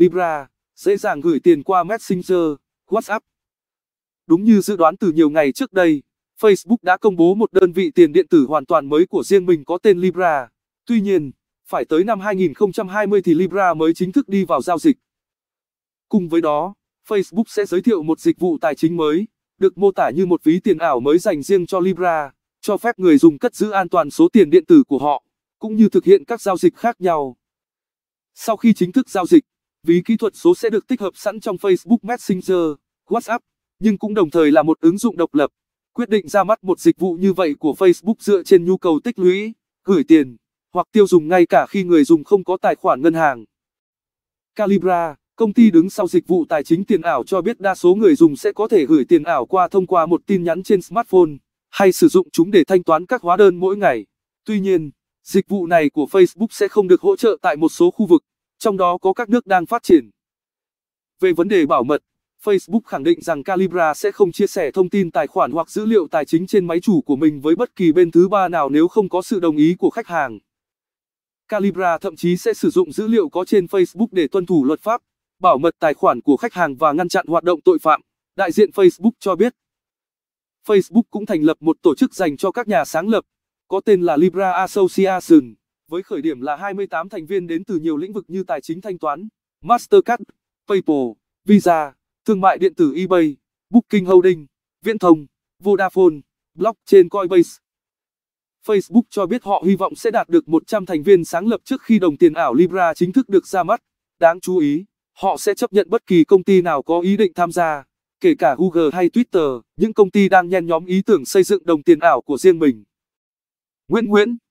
Libra, dễ dàng gửi tiền qua Messenger, WhatsApp. Đúng như dự đoán từ nhiều ngày trước đây, Facebook đã công bố một đơn vị tiền điện tử hoàn toàn mới của riêng mình có tên Libra. Tuy nhiên, phải tới năm 2020 thì Libra mới chính thức đi vào giao dịch. Cùng với đó, Facebook sẽ giới thiệu một dịch vụ tài chính mới, được mô tả như một ví tiền ảo mới dành riêng cho Libra, cho phép người dùng cất giữ an toàn số tiền điện tử của họ, cũng như thực hiện các giao dịch khác nhau. Sau khi chính thức giao dịch, Ví kỹ thuật số sẽ được tích hợp sẵn trong Facebook Messenger, WhatsApp, nhưng cũng đồng thời là một ứng dụng độc lập. Quyết định ra mắt một dịch vụ như vậy của Facebook dựa trên nhu cầu tích lũy, gửi tiền hoặc tiêu dùng ngay cả khi người dùng không có tài khoản ngân hàng. Calibra, công ty đứng sau dịch vụ tài chính tiền ảo cho biết đa số người dùng sẽ có thể gửi tiền ảo qua thông qua một tin nhắn trên smartphone hay sử dụng chúng để thanh toán các hóa đơn mỗi ngày. Tuy nhiên, dịch vụ này của Facebook sẽ không được hỗ trợ tại một số khu vực trong đó có các nước đang phát triển. Về vấn đề bảo mật, Facebook khẳng định rằng Calibra sẽ không chia sẻ thông tin tài khoản hoặc dữ liệu tài chính trên máy chủ của mình với bất kỳ bên thứ ba nào nếu không có sự đồng ý của khách hàng. Calibra thậm chí sẽ sử dụng dữ liệu có trên Facebook để tuân thủ luật pháp, bảo mật tài khoản của khách hàng và ngăn chặn hoạt động tội phạm, đại diện Facebook cho biết. Facebook cũng thành lập một tổ chức dành cho các nhà sáng lập, có tên là Libra Association với khởi điểm là 28 thành viên đến từ nhiều lĩnh vực như tài chính thanh toán, Mastercard, PayPal, Visa, thương mại điện tử eBay, Booking Holding, Viễn thông, Vodafone, Blockchain Coinbase. Facebook cho biết họ hy vọng sẽ đạt được 100 thành viên sáng lập trước khi đồng tiền ảo Libra chính thức được ra mắt. Đáng chú ý, họ sẽ chấp nhận bất kỳ công ty nào có ý định tham gia, kể cả Google hay Twitter, những công ty đang nhen nhóm ý tưởng xây dựng đồng tiền ảo của riêng mình. Nguyễn Nguyễn